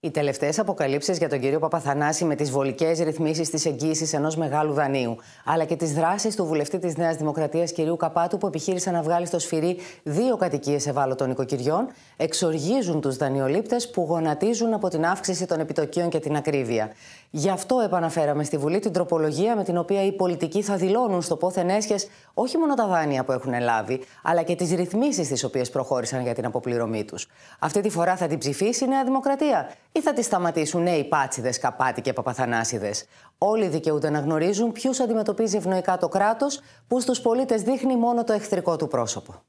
Οι τελευταίες αποκαλύψεις για τον κύριο Παπαθανάση με τις βολικές ρυθμίσεις της εγγύησης ενός μεγάλου δανείου, αλλά και τις δράσεις του βουλευτή της Νέας Δημοκρατίας κυρίου Καπάτου που επιχείρησαν να βγάλει στο σφυρί δύο κατοικίες ευάλωτων οικοκυριών, εξοργίζουν τους δανειολήπτες που γονατίζουν από την αύξηση των επιτοκίων και την ακρίβεια. Γι' αυτό επαναφέραμε στη Βουλή την τροπολογία με την οποία οι πολιτικοί θα δηλώνουν στο πόθεν όχι μόνο τα δάνεια που έχουν λάβει, αλλά και τις ρυθμίσεις τις οποίες προχώρησαν για την αποπληρωμή τους. Αυτή τη φορά θα την ψηφίσει η Νέα Δημοκρατία ή θα τη σταματήσουν νέοι ναι, πάτσιδες, καπάτι και παπαθανάσιδες. Όλοι δικαιούνται να γνωρίζουν ποιου αντιμετωπίζει ευνοϊκά το κράτος, που στους πολίτες δείχνει μόνο το εχθρικό του πρόσωπο.